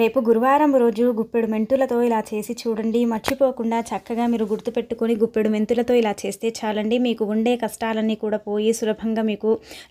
రేపు గురువారం రోజు గుప్పెడు మెంతులతో ఇలా చేసి చూడండి మర్చిపోకుండా చక్కగా మీరు గుర్తుపెట్టుకొని గుప్పెడు మెంతులతో ఇలా చేస్తే చాలండి మీకు ఉండే కష్టాలన్నీ కూడా పోయి సులభంగా మీకు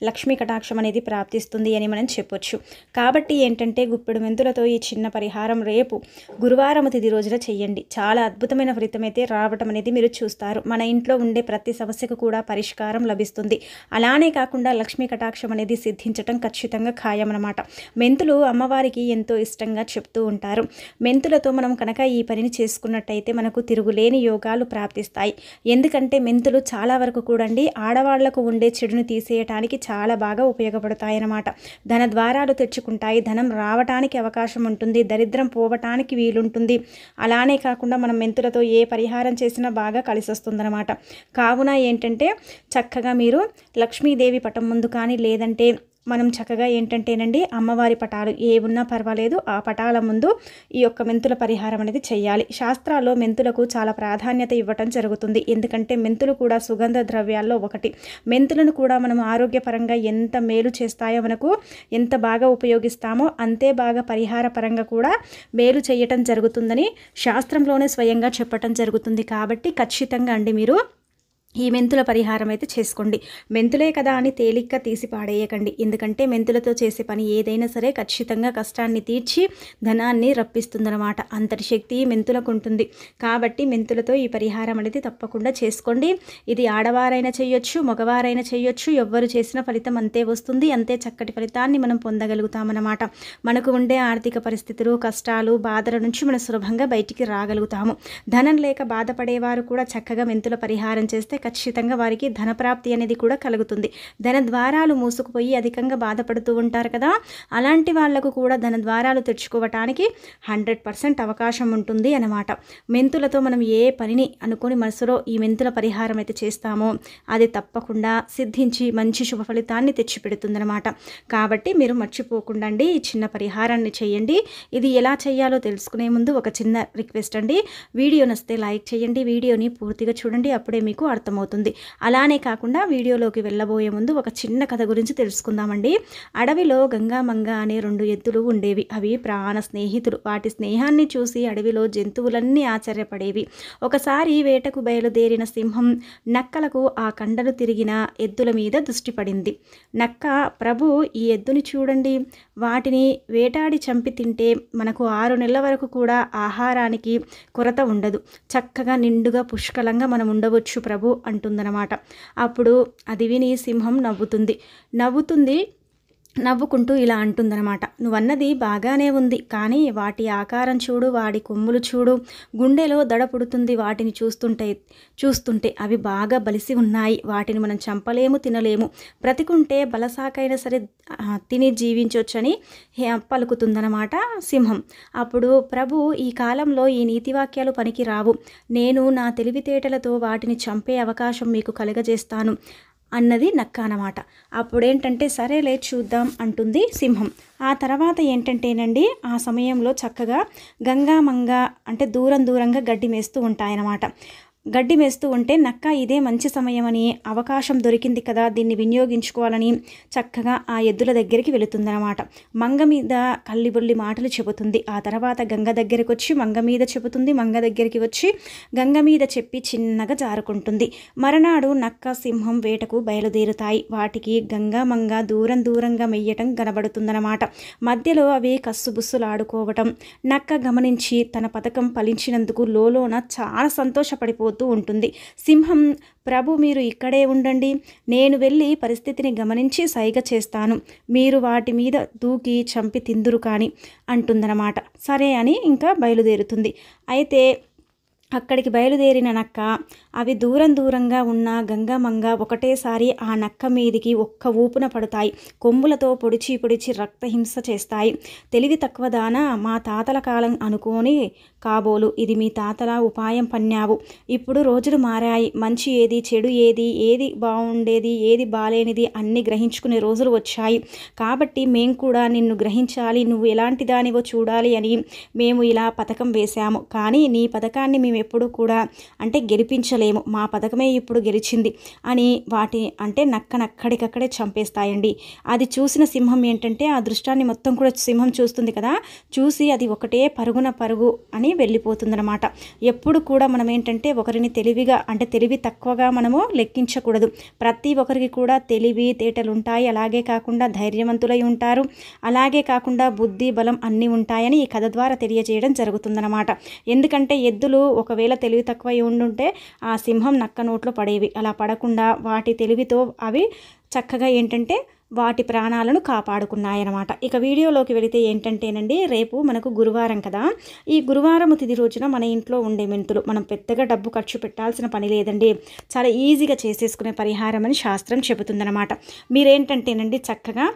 లక్ష్మీ కటాక్షం అనేది ప్రాప్తిస్తుంది అని మనం చెప్పొచ్చు కాబట్టి ఏంటంటే గుప్పెడు మెంతులతో ఈ చిన్న పరిహారం రేపు గురువారం తిది రోజున చేయండి చాలా అద్భుతమైన ఫలితం అయితే రావటం అనేది మీరు చూస్తారు మన ఇంట్లో ఉండే ప్రతి సమస్యకు కూడా పరిష్కారం లభిస్తుంది అలానే కాకుండా లక్ష్మీ కటాక్షం అనేది సిద్ధించటం ఖచ్చితంగా ఖాయం అనమాట మెంతులు అమ్మవారికి ఎంతో ఇష్టంగా చెప్తూ ఉంటారు మెంతులతో మనం కనుక ఈ పనిని చేసుకున్నట్టయితే మనకు తిరుగులేని యోగాలు ప్రాప్తిస్తాయి ఎందుకంటే మెంతులు చాలా వరకు కూడండి ఆడవాళ్లకు ఉండే చెడును తీసేయటానికి చాలా బాగా ఉపయోగపడతాయన్నమాట ధన ద్వారాలు తెచ్చుకుంటాయి ధనం రావటానికి అవకాశం ఉంటుంది దరిద్రం పోవటానికి వీలుంటుంది అలానే కాకుండా మనం మెంతులతో ఏ పరిహారం చేసినా బాగా కలిసి వస్తుందన్నమాట కావున ఏంటంటే చక్కగా మీరు లక్ష్మీదేవి పటం ముందు కానీ లేదంటే మనం చక్కగా ఏంటంటేనండి అమ్మవారి పటాలు ఏ ఉన్నా పర్వాలేదు ఆ పటాల ముందు ఈ యొక్క మెంతుల పరిహారం అనేది చేయాలి శాస్త్రాల్లో మెంతులకు చాలా ప్రాధాన్యత ఇవ్వటం జరుగుతుంది ఎందుకంటే మెంతులు కూడా సుగంధ ద్రవ్యాల్లో ఒకటి మెంతులను కూడా మనం ఆరోగ్యపరంగా ఎంత మేలు చేస్తాయో మనకు ఎంత బాగా ఉపయోగిస్తామో అంతే బాగా పరిహార పరంగా కూడా మేలు చేయటం జరుగుతుందని శాస్త్రంలోనే స్వయంగా చెప్పటం జరుగుతుంది కాబట్టి ఖచ్చితంగా అండి మీరు ఈ మెంతుల పరిహారం అయితే చేసుకోండి మెంతులే కదా అని తేలిగ్గా తీసి పాడేయకండి ఎందుకంటే మెంతులతో చేసే పని ఏదైనా సరే ఖచ్చితంగా కష్టాన్ని తీర్చి ధనాన్ని రప్పిస్తుందనమాట అంతటి శక్తి మెంతులకు ఉంటుంది కాబట్టి మెంతులతో ఈ పరిహారం అనేది తప్పకుండా చేసుకోండి ఇది ఆడవారైనా చేయొచ్చు మగవారైనా చేయొచ్చు ఎవ్వరు చేసిన ఫలితం అంతే వస్తుంది అంతే చక్కటి ఫలితాన్ని మనం పొందగలుగుతామన్నమాట మనకు ఉండే ఆర్థిక పరిస్థితులు కష్టాలు బాధల నుంచి మనం సులభంగా బయటికి రాగలుగుతాము ధనం లేక బాధపడేవారు కూడా చక్కగా మెంతుల పరిహారం చేస్తే ఖచ్చితంగా వారికి ధనప్రాప్తి అనేది కూడా కలుగుతుంది ధన ద్వారాలు మూసుకుపోయి అధికంగా బాధపడుతూ ఉంటారు కదా అలాంటి వాళ్లకు కూడా ధన ద్వారాలు తెచ్చుకోవటానికి హండ్రెడ్ పర్సెంట్ అవకాశం ఉంటుంది అనమాట మెంతులతో మనం ఏ పనిని అనుకుని మనసులో ఈ మెంతుల పరిహారం అయితే చేస్తామో అది తప్పకుండా సిద్ధించి మంచి శుభ ఫలితాన్ని తెచ్చిపెడుతుందనమాట కాబట్టి మీరు మర్చిపోకుండా ఈ చిన్న పరిహారాన్ని చేయండి ఇది ఎలా చేయాలో తెలుసుకునే ముందు ఒక చిన్న రిక్వెస్ట్ అండి వీడియో నస్తే లైక్ చేయండి వీడియోని పూర్తిగా చూడండి అప్పుడే మీకు అర్థం అర్థమవుతుంది అలానే కాకుండా వీడియోలోకి వెళ్ళబోయే ముందు ఒక చిన్న కథ గురించి తెలుసుకుందామండి అడవిలో గంగామంగ అనే రెండు ఎద్దులు ఉండేవి అవి ప్రాణ స్నేహితులు వాటి స్నేహాన్ని చూసి అడవిలో జంతువులన్నీ ఆశ్చర్యపడేవి ఒకసారి వేటకు బయలుదేరిన సింహం నక్కలకు ఆ కండలు తిరిగిన ఎద్దుల మీద దృష్టి పడింది నక్క ప్రభు ఈ ఎద్దుని చూడండి వాటిని వేటాడి చంపి తింటే మనకు ఆరు నెలల వరకు కూడా ఆహారానికి కొరత ఉండదు చక్కగా నిండుగా పుష్కలంగా మనం ఉండవచ్చు ప్రభు అంటుందన్నమాట అప్పుడు అది విని సింహం నవ్వుతుంది నవ్వుతుంది నవ్వుకుంటూ ఇలా అంటుందన్నమాట నువ్వన్నది బాగానే ఉంది కానీ వాటి ఆకారం చూడు వాడి కొమ్ములు చూడు గుండెలో దడ పుడుతుంది వాటిని చూస్తుంటే చూస్తుంటే అవి బాగా బలిసి ఉన్నాయి వాటిని మనం చంపలేము తినలేము బ్రతికుంటే బలసాకైనా సరే తిని జీవించవచ్చని పలుకుతుందన్నమాట సింహం అప్పుడు ప్రభు ఈ కాలంలో ఈ నీతివాక్యాలు పనికి రావు నేను నా తెలివితేటలతో వాటిని చంపే అవకాశం మీకు కలుగజేస్తాను అన్నది నక్క అనమాట అప్పుడేంటంటే లేదు చూద్దాం అంటుంది సింహం ఆ తర్వాత ఏంటంటేనండి ఆ సమయంలో చక్కగా గంగా మంగా అంటే దూరం దూరంగా గడ్డి మేస్తూ ఉంటాయన్నమాట గడ్డి మేస్తూ ఉంటే నక్క ఇదే మంచి సమయమని అవకాశం దొరికింది కదా దీన్ని వినియోగించుకోవాలని చక్కగా ఆ ఎద్దుల దగ్గరికి వెళుతుందన్నమాట మంగ మీద కల్లిబుల్లి మాటలు చెబుతుంది ఆ తర్వాత గంగ దగ్గరికి వచ్చి మంగ మీద చెబుతుంది మంగ దగ్గరికి వచ్చి గంగ మీద చెప్పి చిన్నగా జారుకుంటుంది మరనాడు నక్క సింహం వేటకు బయలుదేరుతాయి వాటికి గంగ మంగ దూరం దూరంగా మెయ్యటం కనబడుతుందన్నమాట మధ్యలో అవి ఆడుకోవటం నక్క గమనించి తన పథకం ఫలించినందుకు లోలోన చాలా సంతోషపడిపోతుంది వెళ్ళిపోతూ ఉంటుంది సింహం ప్రభు మీరు ఇక్కడే ఉండండి నేను వెళ్ళి పరిస్థితిని గమనించి సైగ చేస్తాను మీరు వాటి మీద దూకి చంపి తిందురు కానీ అంటుందన్నమాట సరే అని ఇంకా బయలుదేరుతుంది అయితే అక్కడికి బయలుదేరిన నక్క అవి దూరం దూరంగా ఉన్న గంగమంగ ఒకటేసారి ఆ నక్క మీదికి ఒక్క ఊపున పడతాయి కొమ్ములతో పొడిచి పొడిచి రక్తహింస చేస్తాయి తెలివి తక్కువ దాన మా తాతల కాలం అనుకోని కాబోలు ఇది మీ తాతల ఉపాయం పన్నావు ఇప్పుడు రోజులు మారాయి మంచి ఏది చెడు ఏది ఏది బాగుండేది ఏది బాలేనిది అన్నీ గ్రహించుకునే రోజులు వచ్చాయి కాబట్టి మేం కూడా నిన్ను గ్రహించాలి నువ్వు ఎలాంటి దానివో చూడాలి అని మేము ఇలా పథకం వేశాము కానీ నీ పథకాన్ని మేము ఎప్పుడూ కూడా అంటే గెలిపించలేము లేము మా పథకమే ఇప్పుడు గెలిచింది అని వాటి అంటే నక్కనక్కడికక్కడే చంపేస్తాయండి అది చూసిన సింహం ఏంటంటే ఆ దృష్టాన్ని మొత్తం కూడా సింహం చూస్తుంది కదా చూసి అది ఒకటే పరుగున పరుగు అని వెళ్ళిపోతుందనమాట ఎప్పుడు కూడా మనం ఏంటంటే ఒకరిని తెలివిగా అంటే తెలివి తక్కువగా మనము లెక్కించకూడదు ప్రతి ఒక్కరికి కూడా తెలివి తేటలు ఉంటాయి అలాగే కాకుండా ధైర్యవంతులై ఉంటారు అలాగే కాకుండా బుద్ధి బలం అన్నీ ఉంటాయని ఈ కథ ద్వారా తెలియజేయడం జరుగుతుందనమాట ఎందుకంటే ఎద్దులు ఒకవేళ తెలివి తక్కువ ఉండుంటే ఆ సింహం నక్క నోట్లో పడేవి అలా పడకుండా వాటి తెలివితో అవి చక్కగా ఏంటంటే వాటి ప్రాణాలను కాపాడుకున్నాయన్నమాట ఇక వీడియోలోకి వెళితే ఏంటంటేనండి రేపు మనకు గురువారం కదా ఈ గురువారం తిది రోజున మన ఇంట్లో ఉండే మెంతులు మనం పెద్దగా డబ్బు ఖర్చు పెట్టాల్సిన పని లేదండి చాలా ఈజీగా చేసేసుకునే పరిహారం అని శాస్త్రం చెబుతుందనమాట మీరేంటంటేనండి చక్కగా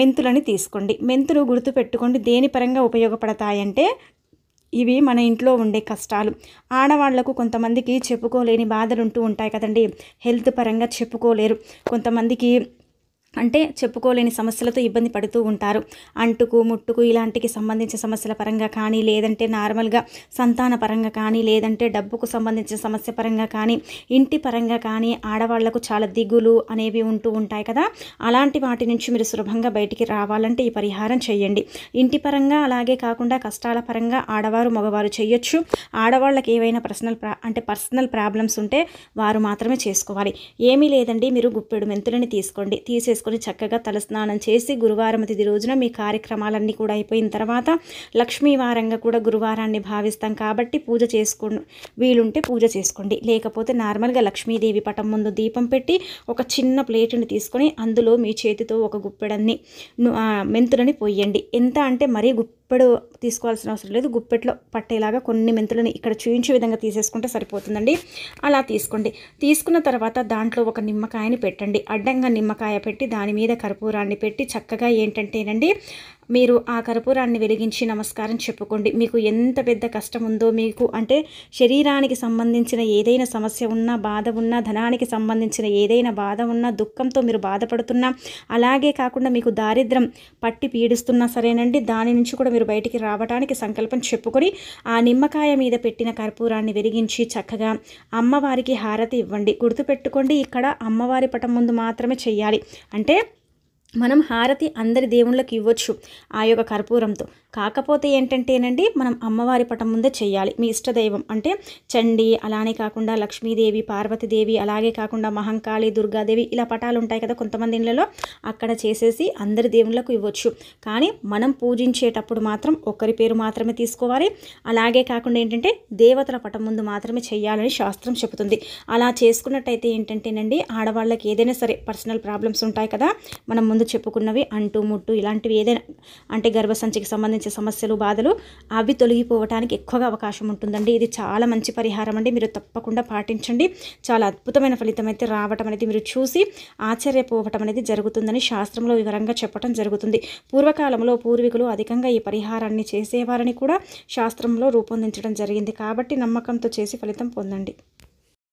మెంతులని తీసుకోండి మెంతులు గుర్తుపెట్టుకోండి దేని పరంగా ఉపయోగపడతాయంటే ఇవి మన ఇంట్లో ఉండే కష్టాలు ఆడవాళ్లకు కొంతమందికి చెప్పుకోలేని బాధలు ఉంటూ ఉంటాయి కదండి హెల్త్ పరంగా చెప్పుకోలేరు కొంతమందికి అంటే చెప్పుకోలేని సమస్యలతో ఇబ్బంది పడుతూ ఉంటారు అంటుకు ముట్టుకు ఇలాంటికి సంబంధించిన సమస్యల పరంగా కానీ లేదంటే నార్మల్గా సంతాన పరంగా కానీ లేదంటే డబ్బుకు సంబంధించిన సమస్య పరంగా కానీ ఇంటి పరంగా కానీ ఆడవాళ్లకు చాలా దిగులు అనేవి ఉంటూ ఉంటాయి కదా అలాంటి వాటి నుంచి మీరు సులభంగా బయటికి రావాలంటే ఈ పరిహారం చేయండి ఇంటి పరంగా అలాగే కాకుండా కష్టాల పరంగా ఆడవారు మగవారు చేయొచ్చు ఆడవాళ్ళకి ఏవైనా పర్సనల్ అంటే పర్సనల్ ప్రాబ్లమ్స్ ఉంటే వారు మాత్రమే చేసుకోవాలి ఏమీ లేదండి మీరు గుప్పెడు మెంతులని తీసుకోండి తీసేసి చేసుకుని చక్కగా తలస్నానం చేసి గురువారం తిది రోజున మీ కార్యక్రమాలన్నీ కూడా అయిపోయిన తర్వాత లక్ష్మీవారంగా కూడా గురువారాన్ని భావిస్తాం కాబట్టి పూజ చేసుకో వీలుంటే పూజ చేసుకోండి లేకపోతే నార్మల్గా లక్ష్మీదేవి పటం ముందు దీపం పెట్టి ఒక చిన్న ప్లేటుని తీసుకొని అందులో మీ చేతితో ఒక గుప్పెడన్ని మెంతులని పోయండి ఎంత అంటే మరీ గుప్ప గుప్పెడు తీసుకోవాల్సిన అవసరం లేదు గుప్పెట్లో పట్టేలాగా కొన్ని మెంతులని ఇక్కడ చూయించే విధంగా తీసేసుకుంటే సరిపోతుందండి అలా తీసుకోండి తీసుకున్న తర్వాత దాంట్లో ఒక నిమ్మకాయని పెట్టండి అడ్డంగా నిమ్మకాయ పెట్టి దాని మీద కర్పూరాన్ని పెట్టి చక్కగా ఏంటంటేనండి మీరు ఆ కర్పూరాన్ని వెలిగించి నమస్కారం చెప్పుకోండి మీకు ఎంత పెద్ద కష్టం ఉందో మీకు అంటే శరీరానికి సంబంధించిన ఏదైనా సమస్య ఉన్నా బాధ ఉన్నా ధనానికి సంబంధించిన ఏదైనా బాధ ఉన్నా దుఃఖంతో మీరు బాధపడుతున్నా అలాగే కాకుండా మీకు దారిద్రం పట్టి పీడిస్తున్నా సరేనండి దాని నుంచి కూడా మీరు బయటికి రావడానికి సంకల్పం చెప్పుకొని ఆ నిమ్మకాయ మీద పెట్టిన కర్పూరాన్ని వెలిగించి చక్కగా అమ్మవారికి హారతి ఇవ్వండి గుర్తుపెట్టుకోండి ఇక్కడ అమ్మవారి పటం ముందు మాత్రమే చేయాలి అంటే మనం హారతి అందరి దేవుళ్ళకి ఇవ్వచ్చు ఆ యొక్క కర్పూరంతో కాకపోతే ఏంటంటేనండి మనం అమ్మవారి పటం ముందే చేయాలి మీ ఇష్టదైవం అంటే చండి అలానే కాకుండా లక్ష్మీదేవి పార్వతీదేవి అలాగే కాకుండా మహంకాళి దుర్గాదేవి ఇలా పటాలు ఉంటాయి కదా కొంతమంది ఇళ్లలో అక్కడ చేసేసి అందరి దేవుళ్ళకు ఇవ్వచ్చు కానీ మనం పూజించేటప్పుడు మాత్రం ఒకరి పేరు మాత్రమే తీసుకోవాలి అలాగే కాకుండా ఏంటంటే దేవతల పటం ముందు మాత్రమే చేయాలని శాస్త్రం చెబుతుంది అలా చేసుకున్నట్టయితే ఏంటంటేనండి ఆడవాళ్ళకి ఏదైనా సరే పర్సనల్ ప్రాబ్లమ్స్ ఉంటాయి కదా మనం ముందు చెప్పుకున్నవి అంటు ముట్టు ఇలాంటివి ఏదైనా అంటే గర్భసంచికి సంబంధించిన సమస్యలు బాధలు అవి తొలగిపోవటానికి ఎక్కువగా అవకాశం ఉంటుందండి ఇది చాలా మంచి పరిహారం అండి మీరు తప్పకుండా పాటించండి చాలా అద్భుతమైన ఫలితం అయితే రావటం అనేది మీరు చూసి ఆశ్చర్యపోవటం అనేది జరుగుతుందని శాస్త్రంలో వివరంగా చెప్పడం జరుగుతుంది పూర్వకాలంలో పూర్వీకులు అధికంగా ఈ పరిహారాన్ని చేసేవారని కూడా శాస్త్రంలో రూపొందించడం జరిగింది కాబట్టి నమ్మకంతో చేసి ఫలితం పొందండి